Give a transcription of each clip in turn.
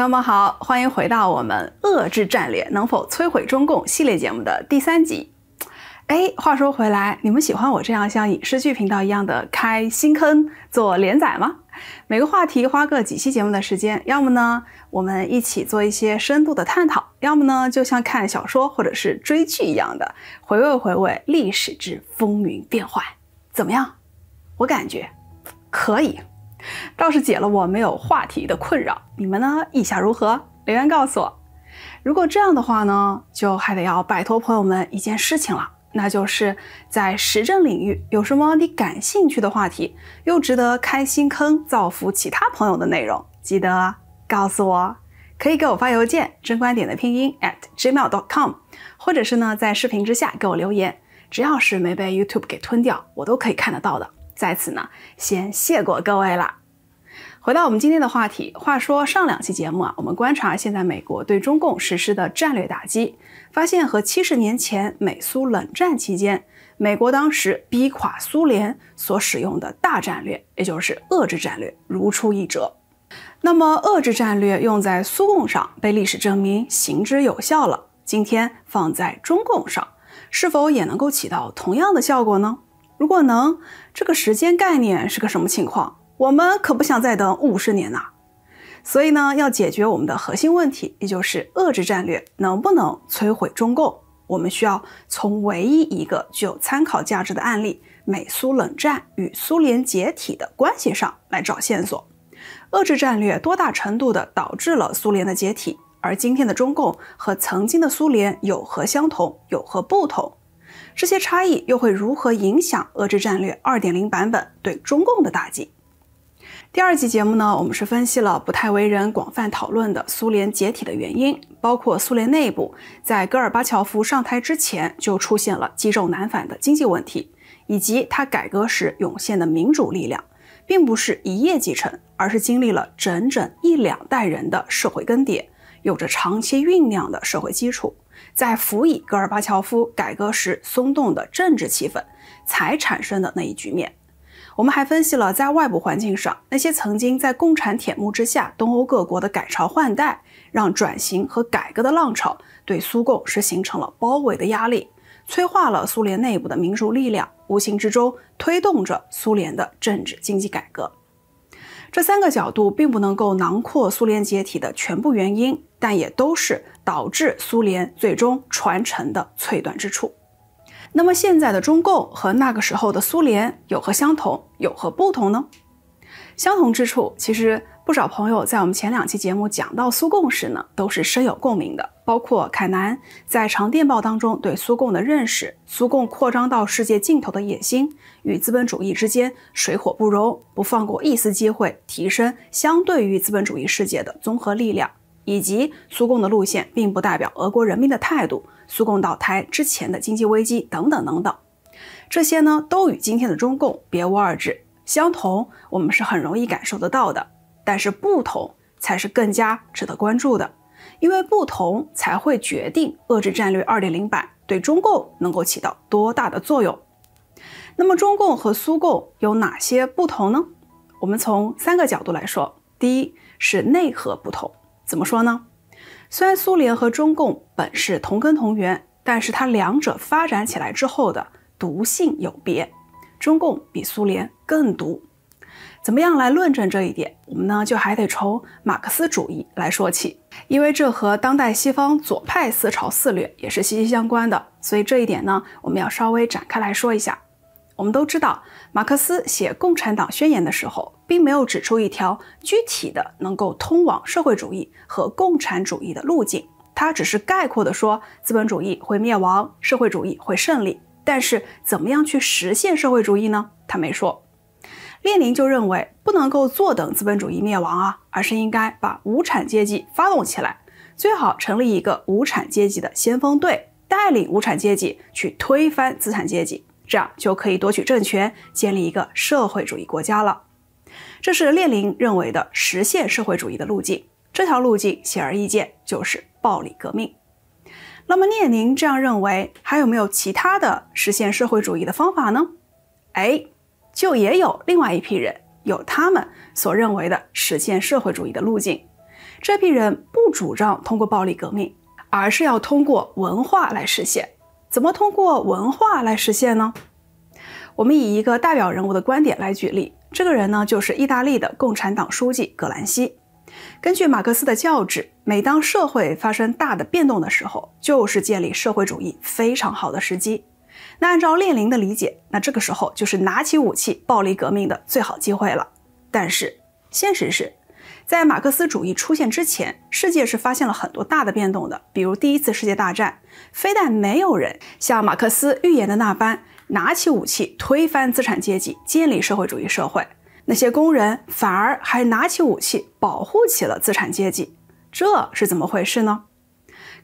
朋友们好，欢迎回到我们遏制战略能否摧毁中共系列节目的第三集。哎，话说回来，你们喜欢我这样像影视剧频道一样的开新坑做连载吗？每个话题花个几期节目的时间，要么呢我们一起做一些深度的探讨，要么呢就像看小说或者是追剧一样的回味回味历史之风云变幻，怎么样？我感觉可以。倒是解了我没有话题的困扰，你们呢意下如何？留言告诉我。如果这样的话呢，就还得要拜托朋友们一件事情了，那就是在时政领域有什么你感兴趣的话题，又值得开新坑造福其他朋友的内容，记得告诉我。可以给我发邮件，真观点的拼音 at gmail.com，或者是呢在视频之下给我留言，只要是没被 YouTube 给吞掉，我都可以看得到的。在此呢，先谢过各位了。回到我们今天的话题，话说上两期节目啊，我们观察现在美国对中共实施的战略打击，发现和七十年前美苏冷战期间美国当时逼垮苏联所使用的大战略，也就是遏制战略，如出一辙。那么遏制战略用在苏共上，被历史证明行之有效了。今天放在中共上，是否也能够起到同样的效果呢？如果能，这个时间概念是个什么情况？我们可不想再等五十年呐。所以呢，要解决我们的核心问题，也就是遏制战略能不能摧毁中共？我们需要从唯一一个具有参考价值的案例——美苏冷战与苏联解体的关系上来找线索。遏制战略多大程度的导致了苏联的解体？而今天的中共和曾经的苏联有何相同，有何不同？这些差异又会如何影响遏制战略二点零版本对中共的打击？第二集节目呢，我们是分析了不太为人广泛讨论的苏联解体的原因，包括苏联内部在戈尔巴乔夫上台之前就出现了积重难返的经济问题，以及他改革时涌现的民主力量，并不是一夜即成，而是经历了整整一两代人的社会更迭，有着长期酝酿的社会基础。在辅以戈尔巴乔夫改革时松动的政治气氛，才产生的那一局面。我们还分析了在外部环境上，那些曾经在共产铁幕之下东欧各国的改朝换代，让转型和改革的浪潮对苏共是形成了包围的压力，催化了苏联内部的民族力量，无形之中推动着苏联的政治经济改革。这三个角度并不能够囊括苏联解体的全部原因，但也都是导致苏联最终传承的脆断之处。那么，现在的中共和那个时候的苏联有何相同，有何不同呢？相同之处其实。不少朋友在我们前两期节目讲到苏共时呢，都是深有共鸣的。包括凯南在长电报当中对苏共的认识，苏共扩张到世界尽头的野心与资本主义之间水火不容，不放过一丝机会提升相对于资本主义世界的综合力量，以及苏共的路线并不代表俄国人民的态度，苏共倒台之前的经济危机等等等等，这些呢都与今天的中共别无二致，相同我们是很容易感受得到的。但是不同才是更加值得关注的，因为不同才会决定遏制战略二点零版对中共能够起到多大的作用。那么中共和苏共有哪些不同呢？我们从三个角度来说。第一是内核不同，怎么说呢？虽然苏联和中共本是同根同源，但是它两者发展起来之后的毒性有别，中共比苏联更毒。怎么样来论证这一点？我们呢就还得从马克思主义来说起，因为这和当代西方左派思潮肆虐也是息息相关的。所以这一点呢，我们要稍微展开来说一下。我们都知道，马克思写《共产党宣言》的时候，并没有指出一条具体的能够通往社会主义和共产主义的路径，他只是概括的说资本主义会灭亡，社会主义会胜利。但是，怎么样去实现社会主义呢？他没说。列宁就认为，不能够坐等资本主义灭亡啊，而是应该把无产阶级发动起来，最好成立一个无产阶级的先锋队，带领无产阶级去推翻资产阶级，这样就可以夺取政权，建立一个社会主义国家了。这是列宁认为的实现社会主义的路径。这条路径显而易见就是暴力革命。那么，列宁这样认为，还有没有其他的实现社会主义的方法呢？哎。就也有另外一批人，有他们所认为的实现社会主义的路径。这批人不主张通过暴力革命，而是要通过文化来实现。怎么通过文化来实现呢？我们以一个代表人物的观点来举例，这个人呢就是意大利的共产党书记葛兰西。根据马克思的教旨，每当社会发生大的变动的时候，就是建立社会主义非常好的时机。那按照列宁的理解，那这个时候就是拿起武器暴力革命的最好机会了。但是现实是，在马克思主义出现之前，世界是发现了很多大的变动的，比如第一次世界大战，非但没有人像马克思预言的那般拿起武器推翻资产阶级，建立社会主义社会，那些工人反而还拿起武器保护起了资产阶级，这是怎么回事呢？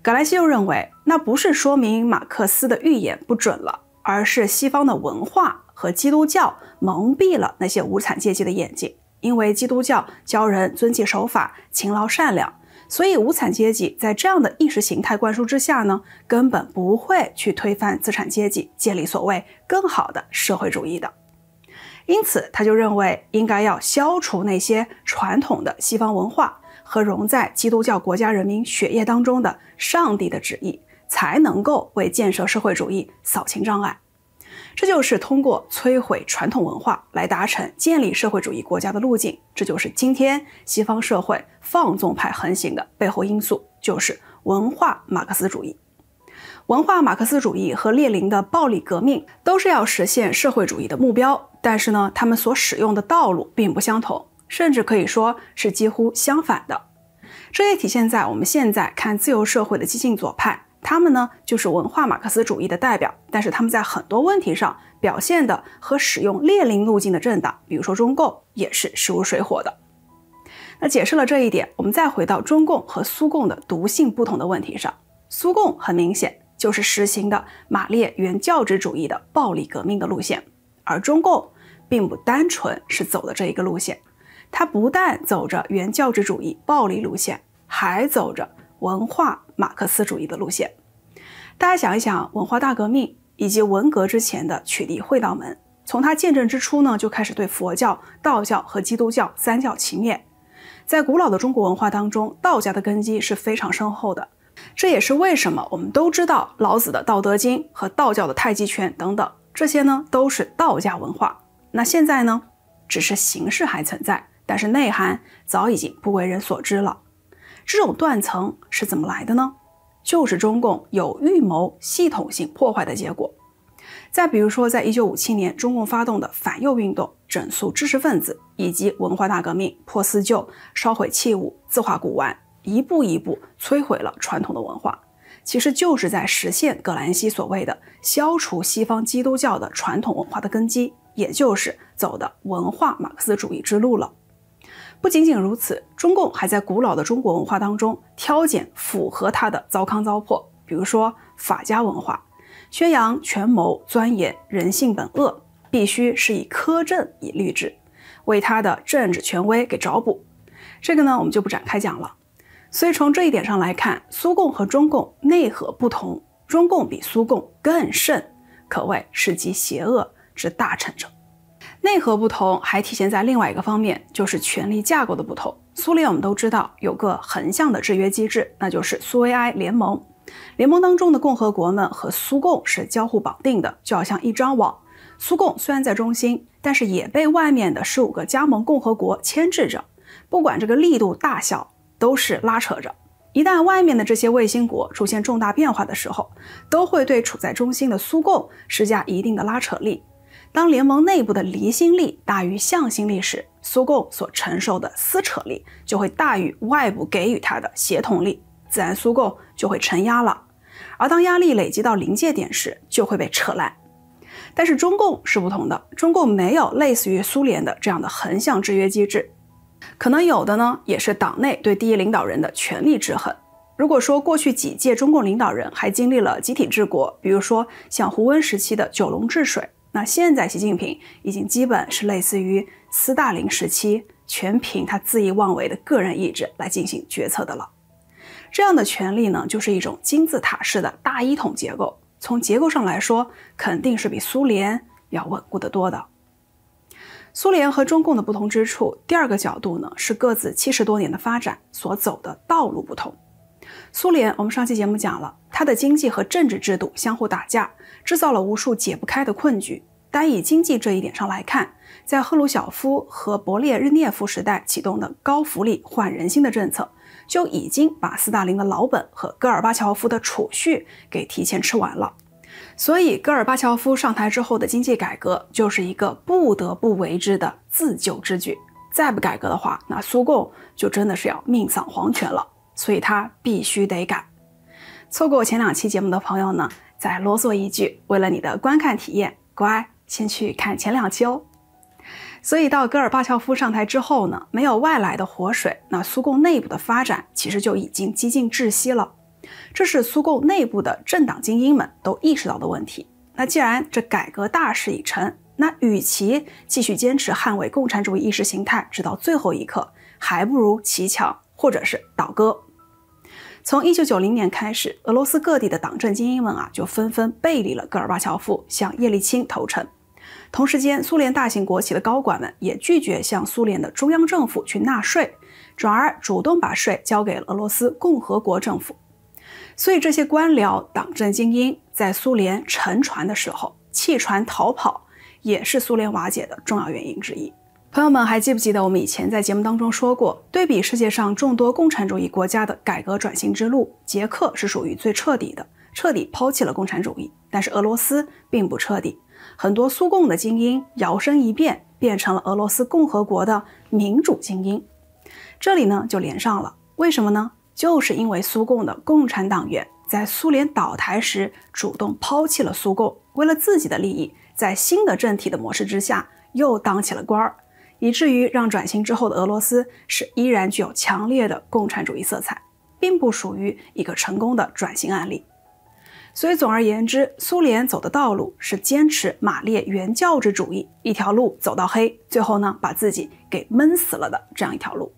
葛兰西又认为，那不是说明马克思的预言不准了，而是西方的文化和基督教蒙蔽了那些无产阶级的眼睛。因为基督教教人遵纪守法、勤劳善良，所以无产阶级在这样的意识形态灌输之下呢，根本不会去推翻资产阶级，建立所谓更好的社会主义的。因此，他就认为应该要消除那些传统的西方文化。和融在基督教国家人民血液当中的上帝的旨意，才能够为建设社会主义扫清障碍。这就是通过摧毁传统文化来达成建立社会主义国家的路径。这就是今天西方社会放纵派横行的背后因素，就是文化马克思主义。文化马克思主义和列宁的暴力革命都是要实现社会主义的目标，但是呢，他们所使用的道路并不相同。甚至可以说是几乎相反的，这也体现在我们现在看自由社会的激进左派，他们呢就是文化马克思主义的代表，但是他们在很多问题上表现的和使用列宁路径的政党，比如说中共，也是势如水火的。那解释了这一点，我们再回到中共和苏共的毒性不同的问题上，苏共很明显就是实行的马列原教旨主义的暴力革命的路线，而中共并不单纯是走的这一个路线。他不但走着原教旨主义暴力路线，还走着文化马克思主义的路线。大家想一想，文化大革命以及文革之前的取缔会道门，从他见证之初呢就开始对佛教、道教和基督教三教齐灭。在古老的中国文化当中，道家的根基是非常深厚的，这也是为什么我们都知道老子的《道德经》和道教的太极拳等等，这些呢都是道家文化。那现在呢，只是形式还存在。但是内涵早已经不为人所知了，这种断层是怎么来的呢？就是中共有预谋系统性破坏的结果。再比如说，在一九五七年，中共发动的反右运动、整肃知识分子以及文化大革命破四旧、烧毁器物、字画、古玩，一步一步摧毁了传统的文化，其实就是在实现葛兰西所谓的消除西方基督教的传统文化的根基，也就是走的文化马克思主义之路了。不仅仅如此，中共还在古老的中国文化当中挑拣符合他的糟糠糟粕，比如说法家文化，宣扬权谋，钻研人性本恶，必须是以苛政以律治，为他的政治权威给找补。这个呢，我们就不展开讲了。所以从这一点上来看，苏共和中共内核不同，中共比苏共更甚，可谓是集邪恶之大成者。内核不同，还体现在另外一个方面，就是权力架构的不同。苏联我们都知道有个横向的制约机制，那就是苏维埃联盟。联盟当中的共和国们和苏共是交互绑定的，就好像一张网。苏共虽然在中心，但是也被外面的十五个加盟共和国牵制着，不管这个力度大小，都是拉扯着。一旦外面的这些卫星国出现重大变化的时候，都会对处在中心的苏共施加一定的拉扯力。当联盟内部的离心力大于向心力时，苏共所承受的撕扯力就会大于外部给予它的协同力，自然苏共就会承压了。而当压力累积到临界点时，就会被扯烂。但是中共是不同的，中共没有类似于苏联的这样的横向制约机制，可能有的呢，也是党内对第一领导人的权力制衡。如果说过去几届中共领导人还经历了集体治国，比如说像胡温时期的九龙治水。那现在，习近平已经基本是类似于斯大林时期，全凭他恣意妄为的个人意志来进行决策的了。这样的权力呢，就是一种金字塔式的大一统结构。从结构上来说，肯定是比苏联要稳固得多的。苏联和中共的不同之处，第二个角度呢，是各自七十多年的发展所走的道路不同。苏联，我们上期节目讲了。他的经济和政治制度相互打架，制造了无数解不开的困局。单以经济这一点上来看，在赫鲁晓夫和勃列日涅夫时代启动的高福利换人心的政策，就已经把斯大林的老本和戈尔巴乔夫的储蓄给提前吃完了。所以，戈尔巴乔夫上台之后的经济改革就是一个不得不为之的自救之举。再不改革的话，那苏共就真的是要命丧黄泉了。所以他必须得改。错过前两期节目的朋友呢，再啰嗦一句，为了你的观看体验，乖，先去看前两期哦。所以到戈尔巴乔夫上台之后呢，没有外来的活水，那苏共内部的发展其实就已经几近窒息了。这是苏共内部的政党精英们都意识到的问题。那既然这改革大势已成，那与其继续坚持捍卫共产主义意识形态直到最后一刻，还不如骑墙或者是倒戈。从一九九零年开始，俄罗斯各地的党政精英们啊，就纷纷背离了戈尔巴乔夫，向叶利钦投诚。同时间，苏联大型国企的高管们也拒绝向苏联的中央政府去纳税，转而主动把税交给了俄罗斯共和国政府。所以，这些官僚、党政精英在苏联沉船的时候弃船逃跑，也是苏联瓦解的重要原因之一。朋友们还记不记得我们以前在节目当中说过，对比世界上众多共产主义国家的改革转型之路，捷克是属于最彻底的，彻底抛弃了共产主义。但是俄罗斯并不彻底，很多苏共的精英摇身一变，变成了俄罗斯共和国的民主精英。这里呢就连上了，为什么呢？就是因为苏共的共产党员在苏联倒台时主动抛弃了苏共，为了自己的利益，在新的政体的模式之下又当起了官儿。以至于让转型之后的俄罗斯是依然具有强烈的共产主义色彩，并不属于一个成功的转型案例。所以总而言之，苏联走的道路是坚持马列原教旨主义一条路走到黑，最后呢把自己给闷死了的这样一条路。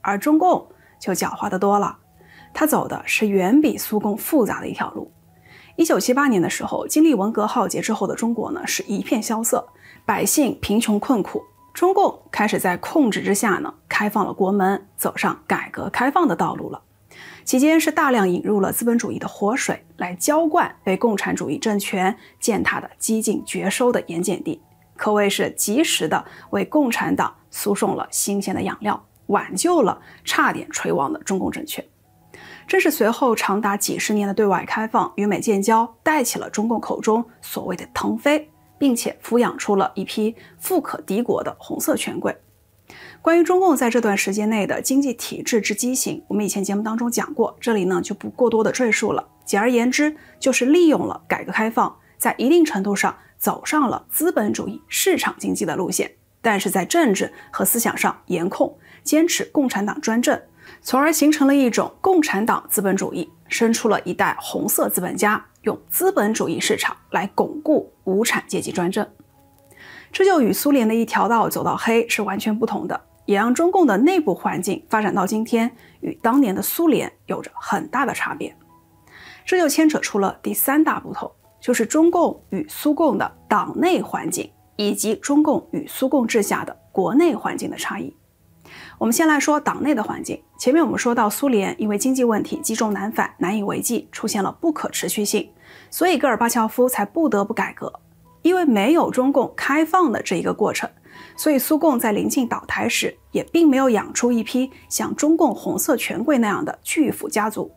而中共就狡猾的多了，他走的是远比苏共复杂的一条路。一九七八年的时候，经历文革浩劫之后的中国呢是一片萧瑟，百姓贫穷困苦。中共开始在控制之下呢，开放了国门，走上改革开放的道路了。期间是大量引入了资本主义的活水来浇灌被共产主义政权践踏的激进绝收的盐碱地，可谓是及时的为共产党输送了新鲜的养料，挽救了差点垂亡的中共政权。正是随后长达几十年的对外开放与美建交，带起了中共口中所谓的腾飞。并且抚养出了一批富可敌国的红色权贵。关于中共在这段时间内的经济体制之畸形，我们以前节目当中讲过，这里呢就不过多的赘述了。简而言之，就是利用了改革开放，在一定程度上走上了资本主义市场经济的路线，但是在政治和思想上严控，坚持共产党专政。从而形成了一种共产党资本主义，生出了一代红色资本家，用资本主义市场来巩固无产阶级专政。这就与苏联的一条道走到黑是完全不同的，也让中共的内部环境发展到今天与当年的苏联有着很大的差别。这就牵扯出了第三大不同，就是中共与苏共的党内环境以及中共与苏共治下的国内环境的差异。我们先来说党内的环境。前面我们说到，苏联因为经济问题积重难返，难以为继，出现了不可持续性，所以戈尔巴乔夫才不得不改革。因为没有中共开放的这一个过程，所以苏共在临近倒台时，也并没有养出一批像中共红色权贵那样的巨富家族。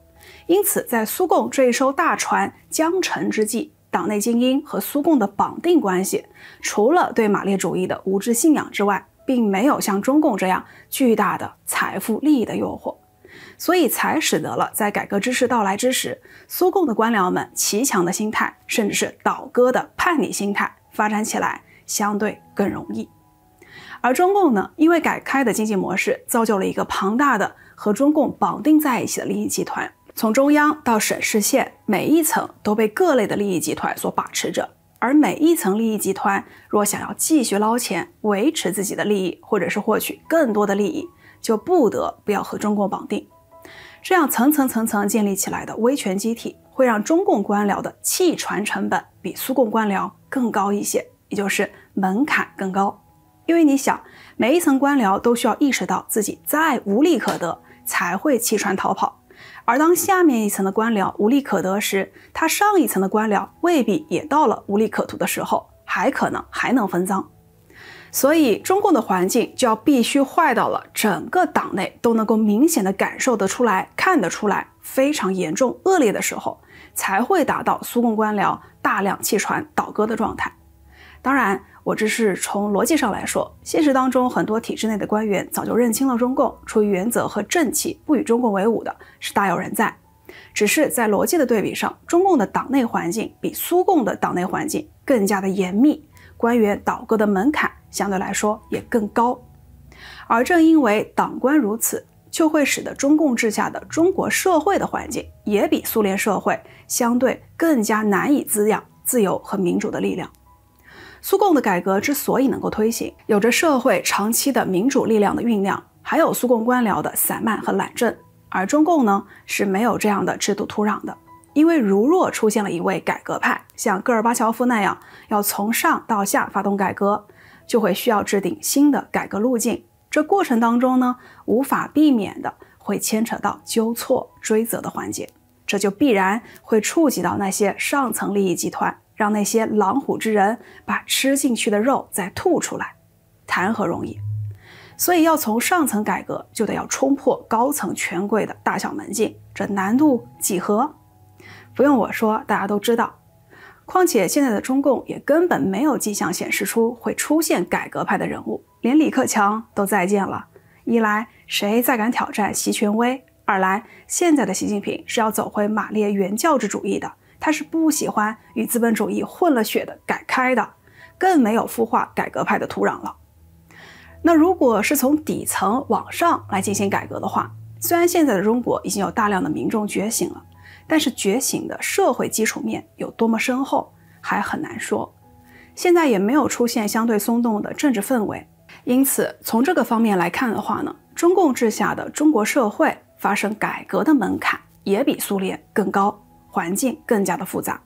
因此，在苏共这一艘大船将沉之际，党内精英和苏共的绑定关系，除了对马列主义的无知信仰之外，并没有像中共这样巨大的财富利益的诱惑，所以才使得了在改革之势到来之时，苏共的官僚们骑墙的心态，甚至是倒戈的叛逆心态发展起来相对更容易。而中共呢，因为改开的经济模式，造就了一个庞大的和中共绑定在一起的利益集团，从中央到省市县，每一层都被各类的利益集团所把持着。而每一层利益集团若想要继续捞钱、维持自己的利益，或者是获取更多的利益，就不得不要和中共绑定。这样层层层层建立起来的威权机体，会让中共官僚的弃船成本比苏共官僚更高一些，也就是门槛更高。因为你想，每一层官僚都需要意识到自己再无利可得，才会弃船逃跑。而当下面一层的官僚无利可得时，他上一层的官僚未必也到了无利可图的时候，还可能还能分赃。所以，中共的环境就要必须坏到了整个党内都能够明显的感受得出来、看得出来非常严重恶劣的时候，才会达到苏共官僚大量弃船倒戈的状态。当然。我只是从逻辑上来说，现实当中很多体制内的官员早就认清了中共，出于原则和正气不与中共为伍的是大有人在。只是在逻辑的对比上，中共的党内环境比苏共的党内环境更加的严密，官员倒戈的门槛相对来说也更高。而正因为党官如此，就会使得中共治下的中国社会的环境也比苏联社会相对更加难以滋养自由和民主的力量。苏共的改革之所以能够推行，有着社会长期的民主力量的酝酿，还有苏共官僚的散漫和懒政。而中共呢是没有这样的制度土壤的，因为如若出现了一位改革派，像戈尔巴乔夫那样，要从上到下发动改革，就会需要制定新的改革路径。这过程当中呢，无法避免的会牵扯到纠错追责的环节，这就必然会触及到那些上层利益集团。让那些狼虎之人把吃进去的肉再吐出来，谈何容易？所以要从上层改革，就得要冲破高层权贵的大小门禁，这难度几何？不用我说，大家都知道。况且现在的中共也根本没有迹象显示出会出现改革派的人物，连李克强都再见了。一来谁再敢挑战习权威，二来现在的习近平是要走回马列原教旨主义的。他是不喜欢与资本主义混了血的改开的，更没有孵化改革派的土壤了。那如果是从底层往上来进行改革的话，虽然现在的中国已经有大量的民众觉醒了，但是觉醒的社会基础面有多么深厚还很难说。现在也没有出现相对松动的政治氛围，因此从这个方面来看的话呢，中共治下的中国社会发生改革的门槛也比苏联更高。环境更加的复杂，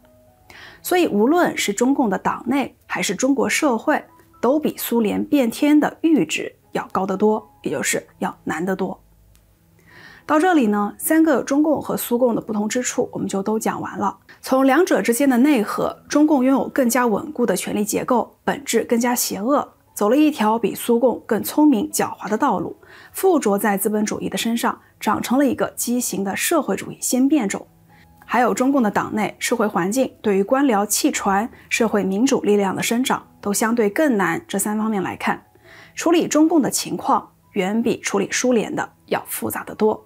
所以无论是中共的党内还是中国社会，都比苏联变天的阈值要高得多，也就是要难得多。到这里呢，三个中共和苏共的不同之处我们就都讲完了。从两者之间的内核，中共拥有更加稳固的权力结构，本质更加邪恶，走了一条比苏共更聪明、狡猾的道路，附着在资本主义的身上，长成了一个畸形的社会主义先变种。还有中共的党内社会环境，对于官僚气船、社会民主力量的生长，都相对更难。这三方面来看，处理中共的情况远比处理苏联的要复杂得多。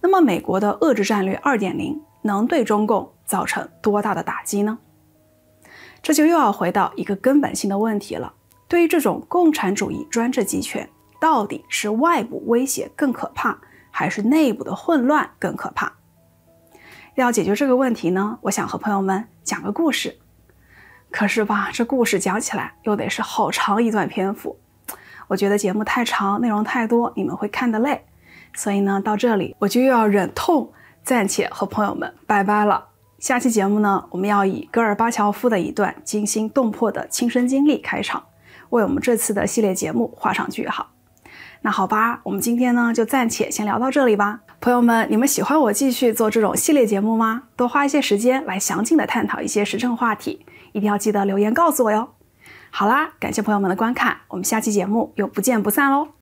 那么，美国的遏制战略二点零能对中共造成多大的打击呢？这就又要回到一个根本性的问题了：对于这种共产主义专制集权，到底是外部威胁更可怕，还是内部的混乱更可怕？要解决这个问题呢，我想和朋友们讲个故事。可是吧，这故事讲起来又得是好长一段篇幅。我觉得节目太长，内容太多，你们会看得累。所以呢，到这里我就又要忍痛暂且和朋友们拜拜了。下期节目呢，我们要以戈尔巴乔夫的一段惊心动魄的亲身经历开场，为我们这次的系列节目画上句号。那好吧，我们今天呢就暂且先聊到这里吧。朋友们，你们喜欢我继续做这种系列节目吗？多花一些时间来详尽的探讨一些时政话题，一定要记得留言告诉我哟。好啦，感谢朋友们的观看，我们下期节目又不见不散喽。